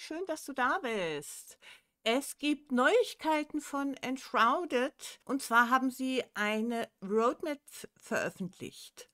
schön, dass du da bist. Es gibt Neuigkeiten von Enshrouded und zwar haben sie eine Roadmap veröffentlicht.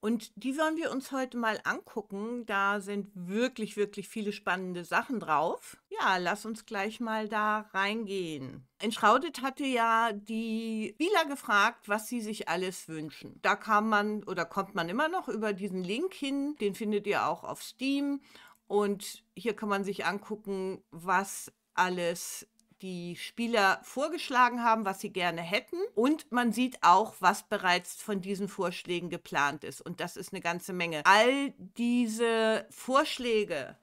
Und die wollen wir uns heute mal angucken. Da sind wirklich, wirklich viele spannende Sachen drauf. Ja, lass uns gleich mal da reingehen. Enshrouded hatte ja die Spieler gefragt, was sie sich alles wünschen. Da kam man oder kommt man immer noch über diesen Link hin. Den findet ihr auch auf Steam. Und hier kann man sich angucken, was alles die Spieler vorgeschlagen haben, was sie gerne hätten. Und man sieht auch, was bereits von diesen Vorschlägen geplant ist. Und das ist eine ganze Menge. All diese Vorschläge,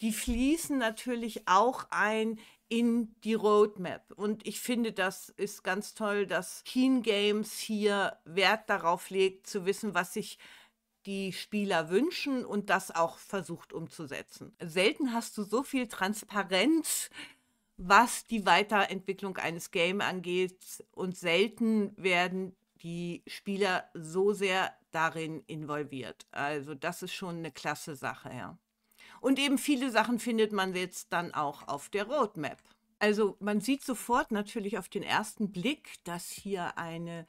die fließen natürlich auch ein in die Roadmap. Und ich finde, das ist ganz toll, dass Keen Games hier Wert darauf legt, zu wissen, was sich die Spieler wünschen und das auch versucht umzusetzen. Selten hast du so viel Transparenz, was die Weiterentwicklung eines Games angeht und selten werden die Spieler so sehr darin involviert. Also das ist schon eine klasse Sache, ja. Und eben viele Sachen findet man jetzt dann auch auf der Roadmap. Also man sieht sofort natürlich auf den ersten Blick, dass hier eine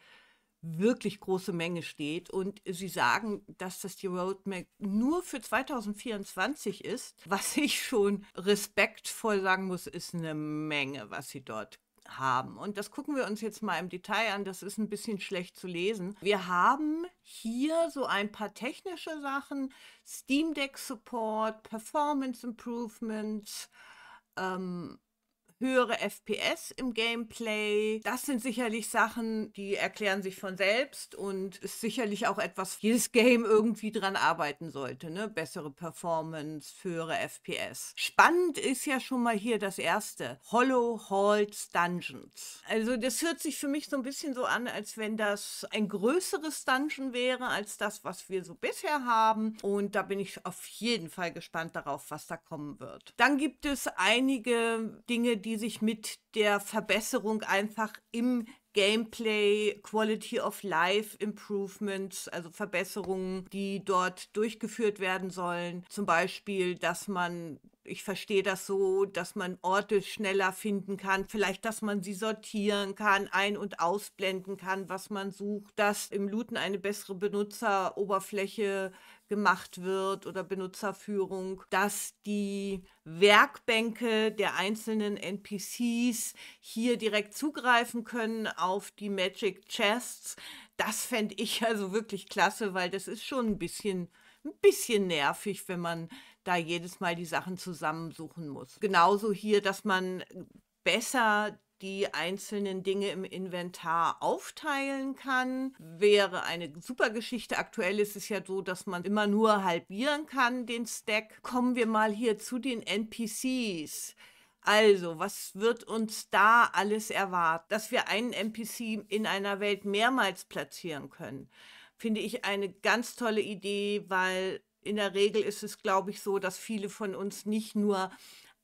wirklich große Menge steht. Und Sie sagen, dass das die Roadmap nur für 2024 ist, was ich schon respektvoll sagen muss, ist eine Menge, was Sie dort haben. Und das gucken wir uns jetzt mal im Detail an. Das ist ein bisschen schlecht zu lesen. Wir haben hier so ein paar technische Sachen, Steam Deck Support, Performance Improvements, ähm, höhere FPS im Gameplay. Das sind sicherlich Sachen, die erklären sich von selbst und ist sicherlich auch etwas, jedes Game irgendwie dran arbeiten sollte. Ne? Bessere Performance, höhere FPS. Spannend ist ja schon mal hier das erste. Hollow Halls Dungeons. Also das hört sich für mich so ein bisschen so an, als wenn das ein größeres Dungeon wäre als das, was wir so bisher haben. Und da bin ich auf jeden Fall gespannt darauf, was da kommen wird. Dann gibt es einige Dinge, die die sich mit der Verbesserung einfach im Gameplay, Quality of Life Improvements, also Verbesserungen, die dort durchgeführt werden sollen. Zum Beispiel, dass man ich verstehe das so, dass man Orte schneller finden kann, vielleicht, dass man sie sortieren kann, ein- und ausblenden kann, was man sucht, dass im Looten eine bessere Benutzeroberfläche gemacht wird oder Benutzerführung, dass die Werkbänke der einzelnen NPCs hier direkt zugreifen können auf die Magic Chests. Das fände ich also wirklich klasse, weil das ist schon ein bisschen ein bisschen nervig, wenn man da jedes Mal die Sachen zusammensuchen muss. Genauso hier, dass man besser die einzelnen Dinge im Inventar aufteilen kann, wäre eine super Geschichte. Aktuell ist es ja so, dass man immer nur halbieren kann, den Stack. Kommen wir mal hier zu den NPCs. Also, was wird uns da alles erwartet? Dass wir einen NPC in einer Welt mehrmals platzieren können, finde ich eine ganz tolle Idee, weil in der Regel ist es, glaube ich, so, dass viele von uns nicht nur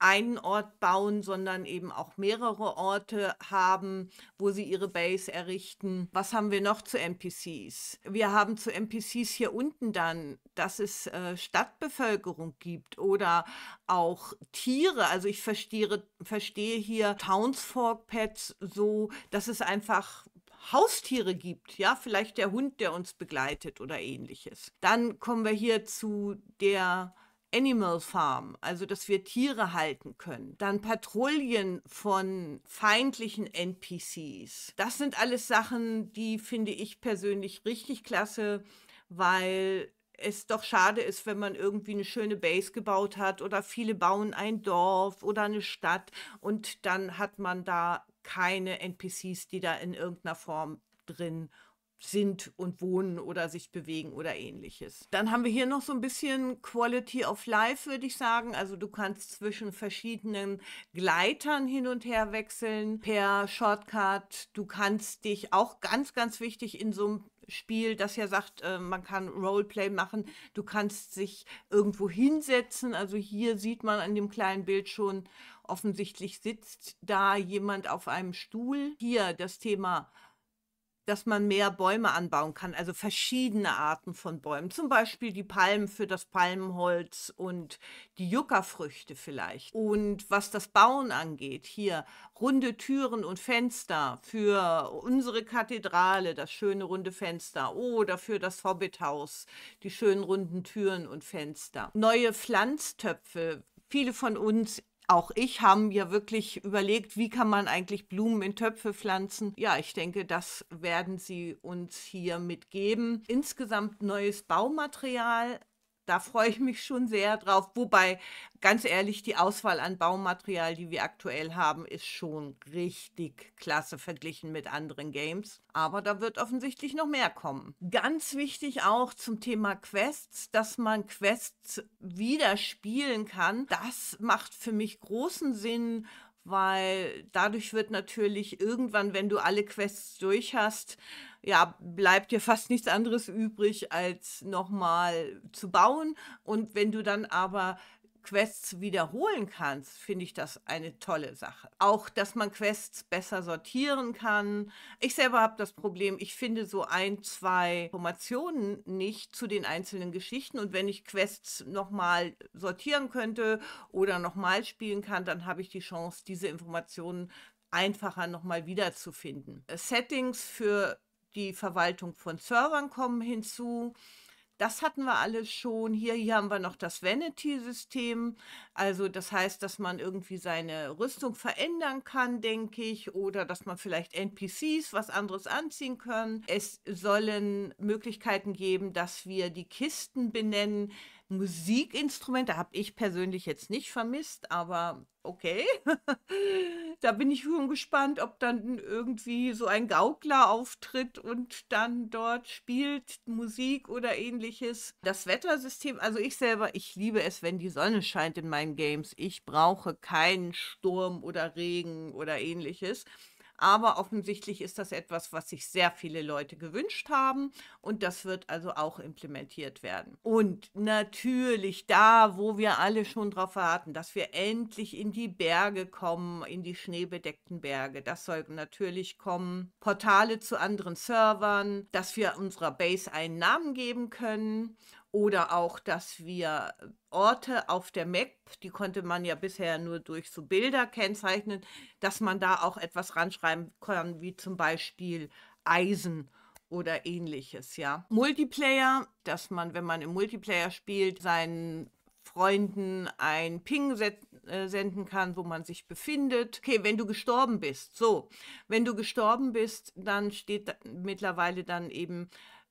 einen Ort bauen, sondern eben auch mehrere Orte haben, wo sie ihre Base errichten. Was haben wir noch zu NPCs? Wir haben zu NPCs hier unten dann, dass es äh, Stadtbevölkerung gibt oder auch Tiere. Also ich verstehe, verstehe hier Townsfolk-Pets so, dass es einfach Haustiere gibt, ja, vielleicht der Hund, der uns begleitet oder ähnliches. Dann kommen wir hier zu der Animal Farm, also dass wir Tiere halten können. Dann Patrouillen von feindlichen NPCs. Das sind alles Sachen, die finde ich persönlich richtig klasse, weil es doch schade ist, wenn man irgendwie eine schöne Base gebaut hat oder viele bauen ein Dorf oder eine Stadt und dann hat man da keine NPCs, die da in irgendeiner Form drin sind und wohnen oder sich bewegen oder ähnliches. Dann haben wir hier noch so ein bisschen Quality of Life, würde ich sagen. Also du kannst zwischen verschiedenen Gleitern hin und her wechseln per Shortcut. Du kannst dich auch ganz, ganz wichtig in so einem Spiel, das ja sagt, äh, man kann Roleplay machen, du kannst sich irgendwo hinsetzen. Also hier sieht man an dem kleinen Bild schon, offensichtlich sitzt da jemand auf einem Stuhl. Hier das Thema dass man mehr Bäume anbauen kann, also verschiedene Arten von Bäumen, zum Beispiel die Palmen für das Palmenholz und die Juckerfrüchte vielleicht. Und was das Bauen angeht, hier runde Türen und Fenster für unsere Kathedrale, das schöne runde Fenster, oder für das Hobbithaus, die schönen runden Türen und Fenster. Neue Pflanztöpfe, viele von uns auch ich haben ja wirklich überlegt, wie kann man eigentlich Blumen in Töpfe pflanzen. Ja, ich denke, das werden sie uns hier mitgeben. Insgesamt neues Baumaterial da freue ich mich schon sehr drauf. Wobei, ganz ehrlich, die Auswahl an Baumaterial, die wir aktuell haben, ist schon richtig klasse verglichen mit anderen Games. Aber da wird offensichtlich noch mehr kommen. Ganz wichtig auch zum Thema Quests, dass man Quests wieder spielen kann. Das macht für mich großen Sinn weil dadurch wird natürlich irgendwann, wenn du alle Quests durch hast, ja, bleibt dir fast nichts anderes übrig, als nochmal zu bauen. Und wenn du dann aber Quests wiederholen kannst, finde ich das eine tolle Sache. Auch, dass man Quests besser sortieren kann. Ich selber habe das Problem, ich finde so ein, zwei Informationen nicht zu den einzelnen Geschichten und wenn ich Quests nochmal sortieren könnte oder nochmal spielen kann, dann habe ich die Chance, diese Informationen einfacher nochmal wiederzufinden. Settings für die Verwaltung von Servern kommen hinzu. Das hatten wir alles schon. Hier, hier haben wir noch das Vanity-System. Also das heißt, dass man irgendwie seine Rüstung verändern kann, denke ich, oder dass man vielleicht NPCs was anderes anziehen können. Es sollen Möglichkeiten geben, dass wir die Kisten benennen Musikinstrumente habe ich persönlich jetzt nicht vermisst, aber okay. da bin ich schon gespannt, ob dann irgendwie so ein Gaukler auftritt und dann dort spielt Musik oder ähnliches. Das Wettersystem, also ich selber, ich liebe es, wenn die Sonne scheint in meinen Games. Ich brauche keinen Sturm oder Regen oder ähnliches. Aber offensichtlich ist das etwas, was sich sehr viele Leute gewünscht haben und das wird also auch implementiert werden. Und natürlich da, wo wir alle schon drauf warten, dass wir endlich in die Berge kommen, in die schneebedeckten Berge. Das soll natürlich kommen. Portale zu anderen Servern, dass wir unserer Base einen Namen geben können oder auch, dass wir Orte auf der Map, die konnte man ja bisher nur durch so Bilder kennzeichnen, dass man da auch etwas ranschreiben kann, wie zum Beispiel Eisen oder ähnliches, ja. Multiplayer, dass man, wenn man im Multiplayer spielt, seinen Freunden ein Ping äh, senden kann, wo man sich befindet. Okay, wenn du gestorben bist, so, wenn du gestorben bist, dann steht mittlerweile dann eben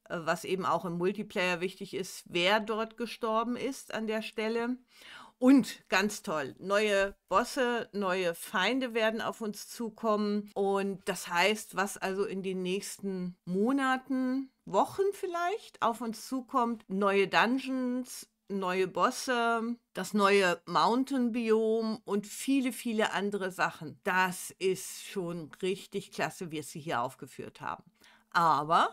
was eben auch im Multiplayer wichtig ist, wer dort gestorben ist an der Stelle. Und ganz toll, neue Bosse, neue Feinde werden auf uns zukommen. Und das heißt, was also in den nächsten Monaten, Wochen vielleicht auf uns zukommt, neue Dungeons, neue Bosse, das neue Mountain-Biom und viele, viele andere Sachen. Das ist schon richtig klasse, wie es sie hier aufgeführt haben. Aber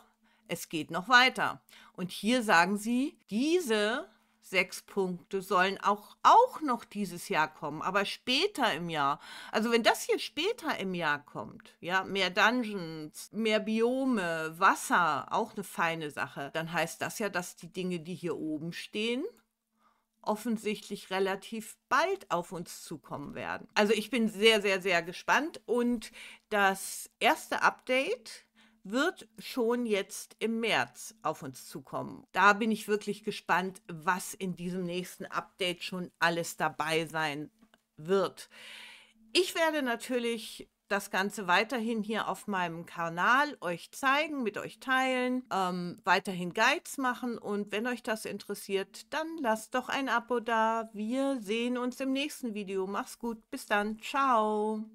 es geht noch weiter. Und hier sagen sie, diese sechs Punkte sollen auch, auch noch dieses Jahr kommen, aber später im Jahr. Also wenn das hier später im Jahr kommt, ja, mehr Dungeons, mehr Biome, Wasser, auch eine feine Sache, dann heißt das ja, dass die Dinge, die hier oben stehen, offensichtlich relativ bald auf uns zukommen werden. Also ich bin sehr, sehr, sehr gespannt und das erste Update wird schon jetzt im März auf uns zukommen. Da bin ich wirklich gespannt, was in diesem nächsten Update schon alles dabei sein wird. Ich werde natürlich das Ganze weiterhin hier auf meinem Kanal euch zeigen, mit euch teilen, ähm, weiterhin Guides machen und wenn euch das interessiert, dann lasst doch ein Abo da. Wir sehen uns im nächsten Video. Mach's gut, bis dann, ciao.